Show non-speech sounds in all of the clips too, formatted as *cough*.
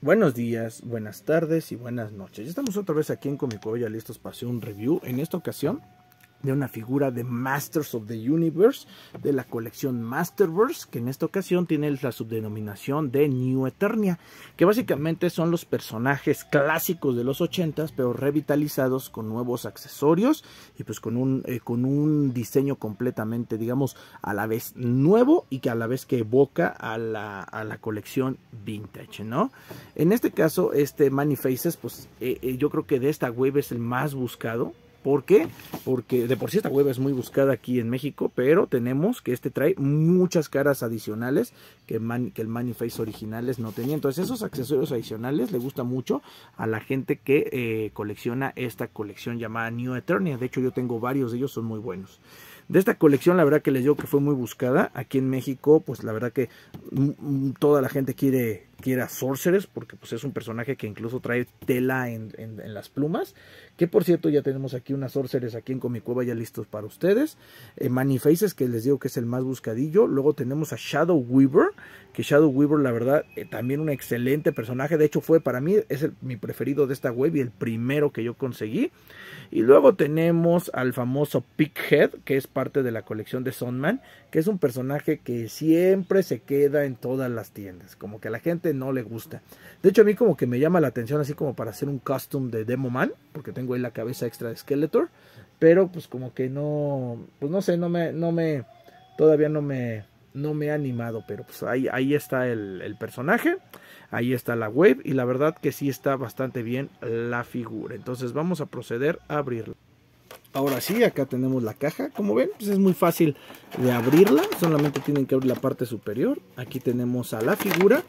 Buenos días, buenas tardes y buenas noches. estamos otra vez aquí en Comicoya listos para hacer un review. En esta ocasión de una figura de Masters of the Universe de la colección Masterverse que en esta ocasión tiene la subdenominación de New Eternia que básicamente son los personajes clásicos de los 80s pero revitalizados con nuevos accesorios y pues con un, eh, con un diseño completamente digamos a la vez nuevo y que a la vez que evoca a la, colección vintage ¿no? En este caso este Manifaces, pues eh, eh, yo creo que de esta web es el más buscado ¿Por qué? Porque de por sí esta web es muy buscada aquí en México, pero tenemos que este trae muchas caras adicionales que, el Maniface originales no tenía. Entonces esos accesorios adicionales le gusta mucho a la gente que eh, colecciona esta colección llamada New Eternia. De hecho yo tengo varios de ellos, son muy buenos. De esta colección la verdad que les digo que fue muy buscada. Aquí en México pues la verdad que toda la gente quiere quiera era porque pues, es un personaje que incluso trae tela en, las plumas. Que por cierto, ya tenemos aquí unas sorceres aquí en Cueva ya listos para ustedes. Eh, Manifaces, que les digo que es el más buscadillo. Luego tenemos a Shadow Weaver, que Shadow Weaver, la verdad, eh, también un excelente personaje. De hecho, fue para mí, es mi preferido de esta web y el primero que yo conseguí. Y luego tenemos al famoso Pighead, que es parte de la colección de Sunman, que es un personaje que siempre se queda en todas las tiendas. Como que la gente no le gusta. De hecho, a mí como que me llama la atención así como para hacer un custom de Demo Man, porque tengo ahí la cabeza extra de Skeletor, pero pues como que no, pues no sé, no me, no me, todavía no me, no me ha animado, pero pues ahí, ahí está el, el personaje, ahí está la web y la verdad que sí está bastante bien la figura. Entonces vamos a proceder a abrirla. Ahora sí, acá tenemos la caja. Como ven, pues, es muy fácil de abrirla. Solamente tienen que abrir la parte superior. Aquí tenemos a la figura.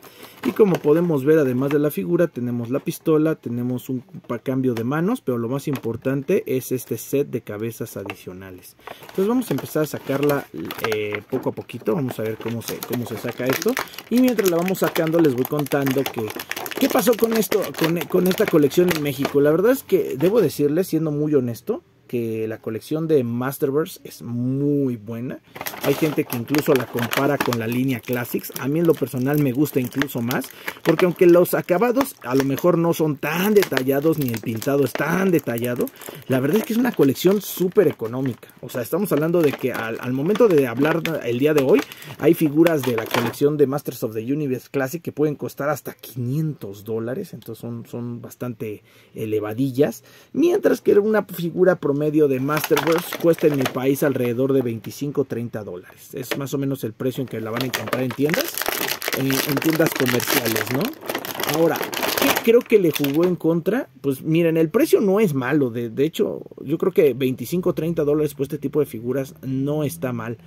Y como podemos ver, además de la figura, tenemos la pistola. Tenemos un cambio de manos. Pero lo más importante es este set de cabezas adicionales. Entonces vamos a empezar a sacarla eh, poco a poquito. Vamos a ver cómo se, cómo se saca esto. Y mientras la vamos sacando, les voy contando que ¿Qué pasó con esto, con, con, esta colección en México? La verdad es que debo decirles, siendo muy honesto, que la colección de Masterverse es muy buena. Hay gente que incluso la compara con la línea Classics. A mí en lo personal me gusta incluso más. Porque aunque los acabados a lo mejor no son tan detallados ni el pintado es tan detallado. La verdad es que es una colección súper económica. O sea, estamos hablando de que al, momento de hablar el día de hoy hay figuras de la colección de Masters of the Universe Classic que pueden costar hasta 500 dólares. Entonces son, son bastante elevadillas. Mientras que una figura promedio de Masterverse cuesta en mi país alrededor de 25-30 dólares. Es más o menos el precio en que la van a encontrar en tiendas, eh, en, tiendas comerciales, ¿no? Ahora, ¿qué creo que le jugó en contra? Pues miren, el precio no es malo. De, de hecho, yo creo que 25 o 30 dólares por este tipo de figuras no está mal.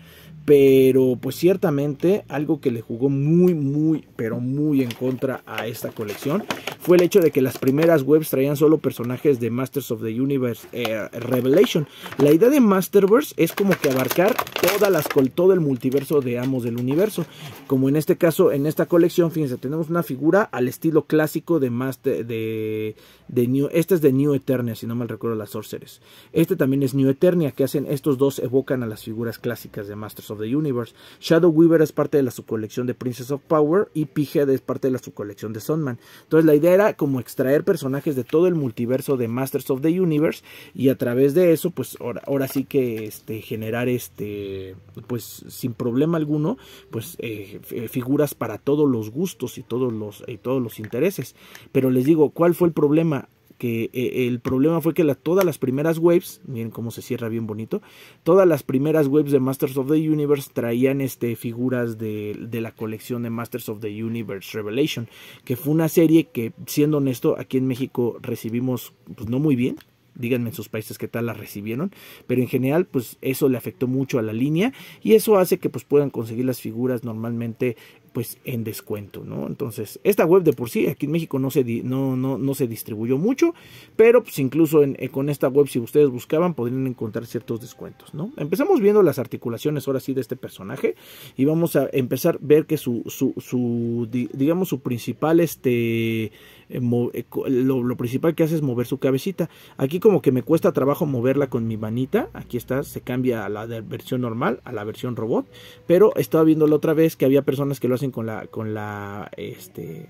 Pero pues ciertamente algo que le jugó muy, muy, pero muy en contra a esta colección fue el hecho de que las primeras webs traían solo personajes de Masters of the Universe eh, Revelation. La idea de Masterverse es como que abarcar todas las, todo el multiverso de Amos del Universo. Como en este caso, en esta colección, fíjense, tenemos una figura al estilo clásico de Master, de, New, este es de New Eternia, si no mal recuerdo las Sorceres. Este también es New Eternia, que hacen, estos dos evocan a las figuras clásicas de Masters of the Universe. Shadow Weaver es parte de la subcolección de Princess of Power y Pighead es parte de la subcolección de Sunman. Entonces la idea era como extraer personajes de todo el multiverso de Masters of the Universe y a través de eso pues ahora, ahora sí que este, generar este pues sin problema alguno pues eh, eh, figuras para todos los gustos y todos los, y todos los intereses. Pero les digo, ¿cuál fue el problema? que eh, el problema fue que todas las primeras waves, miren cómo se cierra bien bonito, todas las primeras waves de Masters of the Universe traían este, figuras de, de la colección de Masters of the Universe Revelation, que fue una serie que, siendo honesto, aquí en México recibimos pues, no muy bien, díganme en sus países qué tal la recibieron, pero en general pues eso le afectó mucho a la línea y eso hace que pues puedan conseguir las figuras normalmente pues en descuento, ¿no? Entonces, esta web de por sí aquí en México no se, no, no, se distribuyó mucho, pero pues incluso eh, con esta web si ustedes buscaban podrían encontrar ciertos descuentos, ¿no? Empezamos viendo las articulaciones ahora sí de este personaje y vamos a empezar a ver que su, su, digamos, su principal, este, eh, eh, lo, principal que hace es mover su cabecita. Aquí como que me cuesta trabajo moverla con mi manita, aquí está, se cambia a la versión normal, a la versión robot, pero estaba viendo la otra vez que había personas que lo hacen con la, con la, este,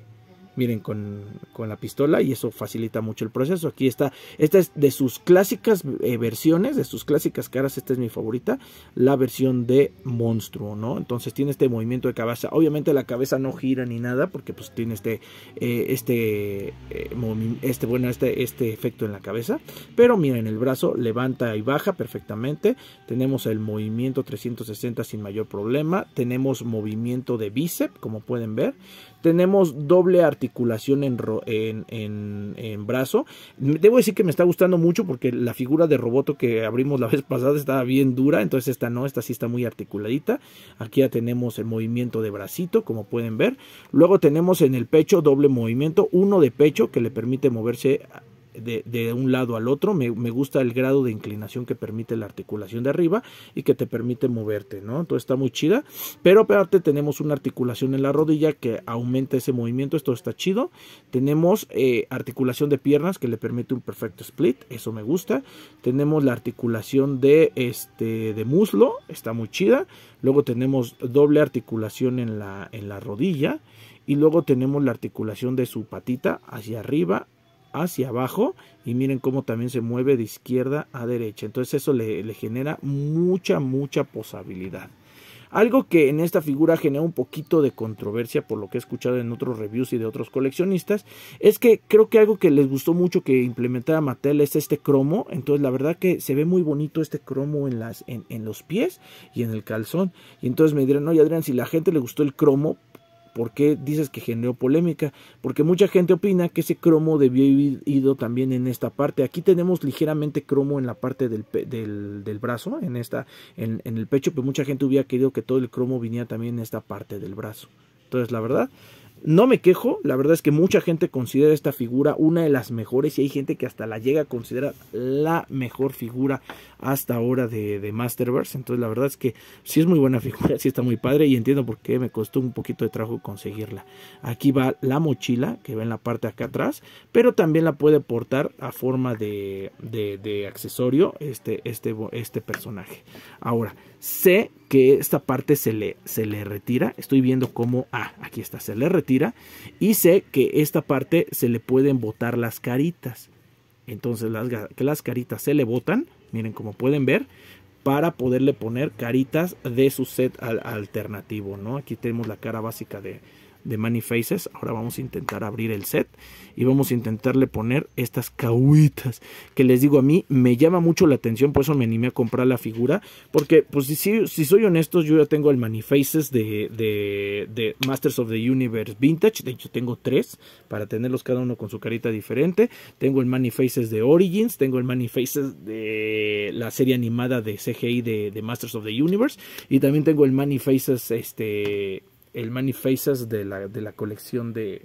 miren, con, la pistola y eso facilita mucho el proceso. Aquí está, esta es de sus clásicas eh, versiones, de sus clásicas caras, esta es mi favorita, la versión de monstruo, ¿no? Entonces tiene este movimiento de cabeza, obviamente la cabeza no gira ni nada porque pues tiene este, eh, este, eh, este, bueno, este, este efecto en la cabeza, pero miren, el brazo levanta y baja perfectamente, tenemos el movimiento 360 sin mayor problema, tenemos movimiento de bíceps, como pueden ver, tenemos doble articulación en, en, brazo. Debo decir que me está gustando mucho porque la figura de roboto que abrimos la *laughs* vez pasada estaba bien dura. Entonces esta no, esta sí está muy articuladita. Aquí ya tenemos el movimiento de bracito, como pueden ver. Luego tenemos en el pecho doble movimiento. Uno de pecho que le permite moverse de, un lado al otro. Me, gusta el grado de inclinación que permite la articulación de arriba y que te permite moverte, ¿no? Entonces está muy chida. Pero aparte tenemos una articulación en la rodilla que aumenta ese movimiento. Esto está chido. Tenemos eh, articulación de piernas que le permite un perfecto split. Eso me gusta. Tenemos la articulación de, este, de muslo. Está muy chida. Luego tenemos doble articulación en la, en la rodilla y luego tenemos la articulación de su patita hacia arriba, hacia abajo y miren cómo también se mueve de izquierda a derecha. Entonces eso le, genera mucha, mucha posibilidad. Algo que en esta figura genera un poquito de controversia por lo que he escuchado en otros reviews y de otros coleccionistas, es que creo que algo que les gustó mucho que implementara Mattel es este cromo, entonces la verdad que se ve muy bonito este cromo en, los pies y en el calzón, y entonces me dirán, no, Adrián, si la gente le gustó el cromo, ¿Por qué dices que generó polémica? Porque mucha gente opina que ese cromo debió haber ido también en esta parte. Aquí tenemos ligeramente cromo en la parte del, del, brazo, en, esta, en, en el pecho, pero mucha gente hubiera querido que todo el cromo viniera también en esta parte del brazo. Entonces, la verdad, no me quejo, la verdad es que mucha gente considera esta figura una de las mejores y hay gente que hasta la llega a considerar la mejor figura hasta ahora de, de Masterverse. Entonces la verdad es que sí es muy buena figura, *laughs* sí está muy padre y entiendo por qué me costó un poquito de trabajo conseguirla. Aquí va la mochila que ve en la parte acá atrás, pero también la puede portar a forma de, accesorio este, este, este personaje. Ahora, sé que esta parte se le, se le retira. Estoy viendo cómo... Ah, aquí está, se le retira y sé que esta parte se le pueden botar las caritas. Entonces las, que las caritas se le botan, miren como pueden ver, para poderle poner caritas de su set alternativo, ¿no? Aquí tenemos la cara básica de, de Manifaces. Ahora vamos a intentar abrir el set y vamos a intentarle poner estas cahuitas que les digo a mí me llama mucho la atención, por eso me animé a comprar la figura. Porque, pues si, soy honesto, yo ya tengo el Manifaces de, de, Masters of the Universe Vintage. De hecho, tengo tres para tenerlos cada uno con su carita diferente. Tengo el Manifaces de Origins, tengo el Manifaces de la serie animada de CGI de, de Masters of the Universe y también tengo el Manifaces este el Manifaces de la, de la colección de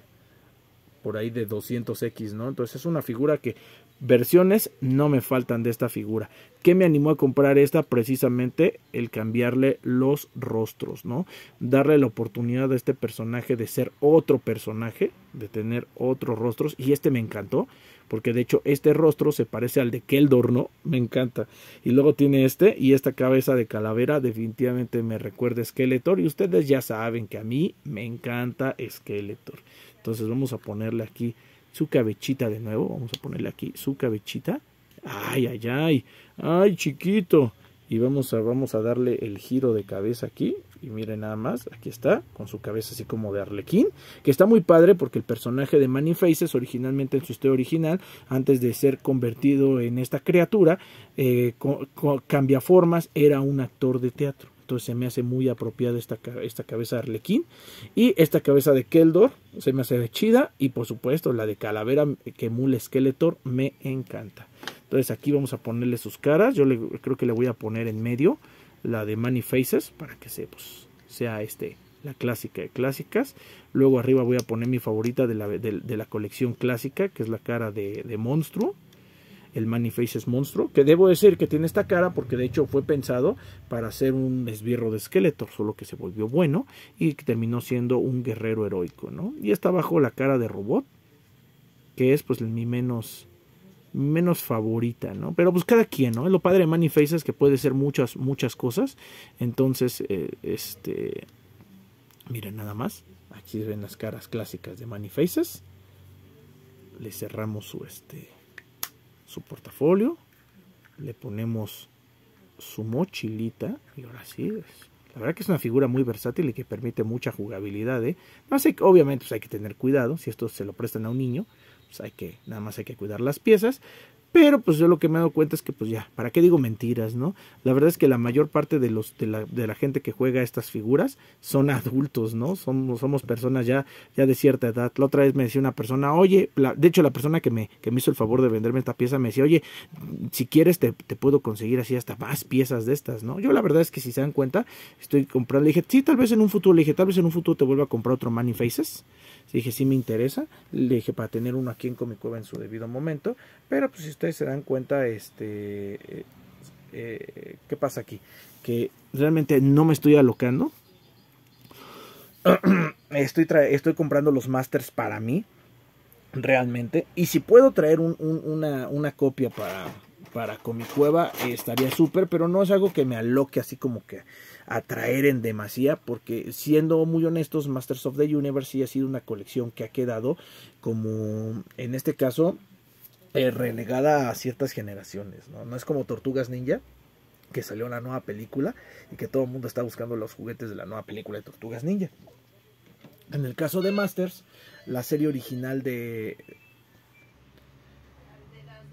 por ahí de 200X, ¿no? Entonces es una figura que versiones no me faltan de esta figura. ¿Qué me animó a comprar esta? Precisamente el cambiarle los rostros, ¿no? Darle la oportunidad a este personaje de ser otro personaje, de tener otros rostros. Y este me encantó porque de hecho este rostro se parece al de Keldor, ¿no? Me encanta. Y luego tiene este y esta cabeza de calavera definitivamente me recuerda a Skeletor y ustedes ya saben que a mí me encanta Skeletor. Entonces vamos a ponerle aquí su cabechita de nuevo, vamos a ponerle aquí su cabecita Ay, ay, ay, ay, chiquito y vamos a, vamos a darle el giro de cabeza aquí. Y miren nada más, aquí está, con su cabeza así como de arlequín, que está muy padre porque el personaje de Manny Faces, originalmente en su historia original, antes de ser convertido en esta criatura, eh, cambia formas, era un actor de teatro. Entonces se me hace muy apropiada esta, esta cabeza de Arlequín. Y esta cabeza de Keldor se me hace chida. Y por supuesto la de Calavera que Mule Skeletor me encanta. Entonces aquí vamos a ponerle sus caras. Yo creo que le voy a poner en medio la de Money Faces para que pues, sea este, la clásica de clásicas. Luego arriba voy a poner mi favorita de la, colección clásica, que es la cara de, Monstruo. El Money Faces Monstruo, que debo decir que tiene esta cara porque de hecho fue pensado para hacer un esbirro de esqueleto, solo que se volvió bueno y terminó siendo un guerrero heroico, ¿no? Y está abajo la cara de robot, que es pues mi menos menos favorita, ¿no? Pero pues cada quien, ¿no? Lo padre de Manifaces que puede ser muchas, muchas cosas. Entonces, eh, este... Miren nada más. Aquí ven las caras clásicas de Manifaces. Le cerramos su, este, su portafolio. Le ponemos su mochilita. Y ahora sí, la verdad que es una figura muy versátil y que permite mucha jugabilidad. ¿eh? No sé, obviamente pues, hay que tener cuidado si esto se lo prestan a un niño. Pues, hay que, nada más hay que cuidar las piezas. Pero pues yo lo que me he dado cuenta es que pues ya, ¿para qué digo mentiras, no? La verdad es que la mayor parte de los de la, gente que juega estas figuras son *laughs* adultos, ¿no? Somos, somos personas ya, ya de cierta edad. La otra vez me decía una persona, oye, de hecho la persona que me, que me hizo el favor de venderme esta pieza me decía, oye, si quieres te, puedo conseguir así hasta más piezas de estas, ¿no? Yo la verdad es que si se dan cuenta, estoy comprando, le dije, sí, tal vez en un futuro, le dije, tal vez en un futuro te vuelva a comprar otro Money Faces. Le dije, sí me interesa, le dije para tener uno aquí en mi Cueva en su debido momento, pero pues ustedes se dan cuenta, este, eh, eh, ¿qué pasa aquí? Que realmente no me estoy alocando. *clears throat* estoy, estoy comprando los masters para mí, realmente. Y si puedo traer una, copia para, para con mi cueva estaría súper, pero no es algo que me aloque así como que atraer en demasía, porque siendo muy honestos, Masters of the Universe sí ha sido una colección que ha quedado como en este caso eh, relegada a ciertas generaciones, ¿no? es como Tortugas Ninja, que salió una nueva película y que todo el mundo está buscando los juguetes de la nueva película de Tortugas Ninja. En el caso de Masters, la serie original de...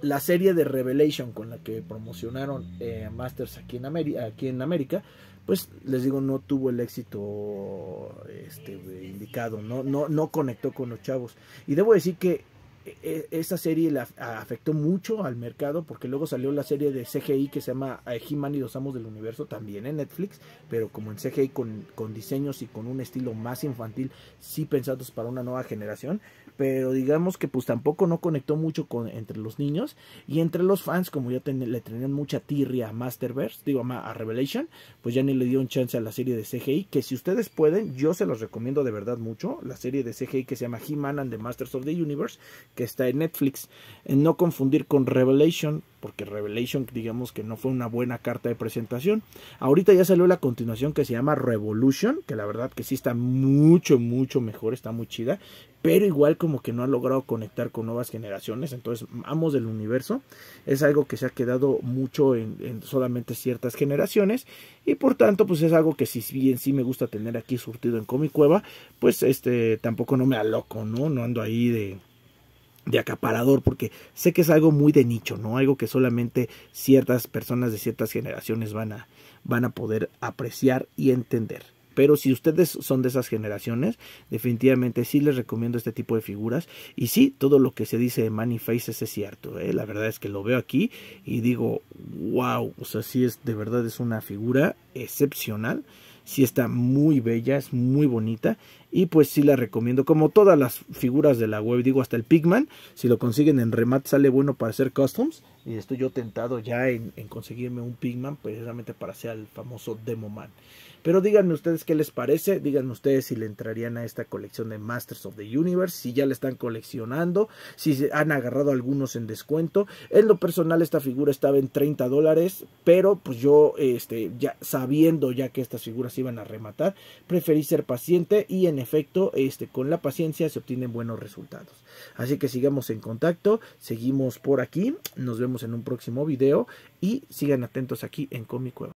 La serie de Revelation con la que promocionaron eh, Masters aquí en, América, aquí en América, pues les digo, no tuvo el éxito este, indicado, no, no, no conectó con los chavos. Y debo decir que e, e, esa serie la afectó mucho al mercado porque luego salió la serie de CGI que se llama eh, He-Man y los Amos del Universo también en Netflix, pero como en CGI con, con diseños y con un estilo más infantil, sí pensados para una nueva generación pero digamos que pues tampoco no conectó mucho con, entre los niños y entre los fans, como ya le tenían mucha tirria a Masterverse, digo a, a Revelation, pues ya ni le dio un chance a la serie de CGI, que si ustedes pueden, yo se los recomiendo de verdad mucho, la serie de CGI que se llama He-Man and the Masters of the Universe, que está en Netflix, en eh, no confundir con Revelation, porque Revelation digamos que no fue una buena carta de presentación. Ahorita ya salió la continuación que se llama Revolution, que la verdad que sí está mucho, mucho mejor, está muy chida, pero igual como que no ha logrado conectar con nuevas generaciones, entonces vamos del Universo es algo que se ha quedado mucho en, solamente ciertas generaciones y por tanto pues es algo que si bien sí me gusta tener aquí surtido en Comic Cueva, pues este tampoco no me aloco, ¿no? No ando ahí de de acaparador, porque sé que es algo muy de nicho, ¿no? Algo que solamente ciertas personas de ciertas generaciones van a, van a poder apreciar y entender. Pero si ustedes son de esas generaciones, definitivamente sí les recomiendo este tipo de figuras. Y sí, todo lo que se dice de Manny es cierto. ¿eh? La verdad es que lo veo aquí y digo, wow, o sea, sí es, de verdad es una figura excepcional si está muy bella, es muy bonita y pues sí la recomiendo, como todas las figuras de la web, digo hasta el Pigman, si lo consiguen en remat sale bueno para hacer customs y estoy yo tentado ya en, conseguirme un Pigman precisamente para hacer el famoso Demoman Man. Pero díganme ustedes qué les parece, díganme ustedes si le entrarían a esta colección de Masters of the Universe, si ya la están coleccionando, si han agarrado algunos en descuento. En lo personal esta figura estaba en 30 dólares, pero pues yo este, ya sabiendo ya que estas figuras iban a rematar, preferí ser paciente y en efecto este, con la paciencia se obtienen buenos resultados. Así que sigamos en contacto, seguimos por aquí, nos vemos en un próximo video y sigan atentos aquí en Comic Cueva